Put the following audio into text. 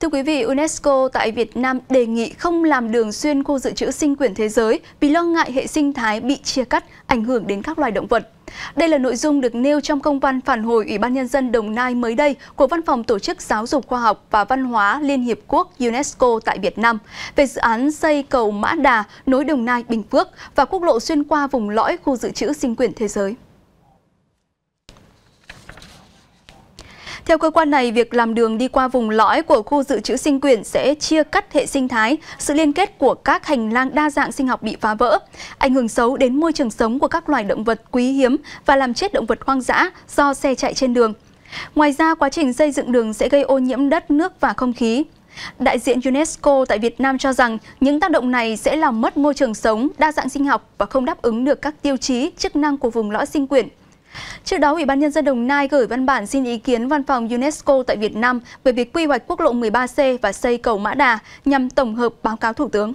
Thưa quý vị, UNESCO tại Việt Nam đề nghị không làm đường xuyên khu dự trữ sinh quyển thế giới vì lo ngại hệ sinh thái bị chia cắt, ảnh hưởng đến các loài động vật. Đây là nội dung được nêu trong công văn phản hồi Ủy ban Nhân dân Đồng Nai mới đây của Văn phòng Tổ chức Giáo dục Khoa học và Văn hóa Liên Hiệp Quốc UNESCO tại Việt Nam về dự án xây cầu Mã Đà nối Đồng Nai, Bình Phước và quốc lộ xuyên qua vùng lõi khu dự trữ sinh quyển thế giới. Theo cơ quan này, việc làm đường đi qua vùng lõi của khu dự trữ sinh quyển sẽ chia cắt hệ sinh thái, sự liên kết của các hành lang đa dạng sinh học bị phá vỡ, ảnh hưởng xấu đến môi trường sống của các loài động vật quý hiếm và làm chết động vật hoang dã do xe chạy trên đường. Ngoài ra, quá trình xây dựng đường sẽ gây ô nhiễm đất, nước và không khí. Đại diện UNESCO tại Việt Nam cho rằng những tác động này sẽ làm mất môi trường sống, đa dạng sinh học và không đáp ứng được các tiêu chí, chức năng của vùng lõi sinh quyển. Trước đó, Ủy ban Nhân dân Đồng Nai gửi văn bản xin ý kiến văn phòng UNESCO tại Việt Nam về việc quy hoạch quốc lộ 13C và xây cầu Mã Đà nhằm tổng hợp báo cáo Thủ tướng.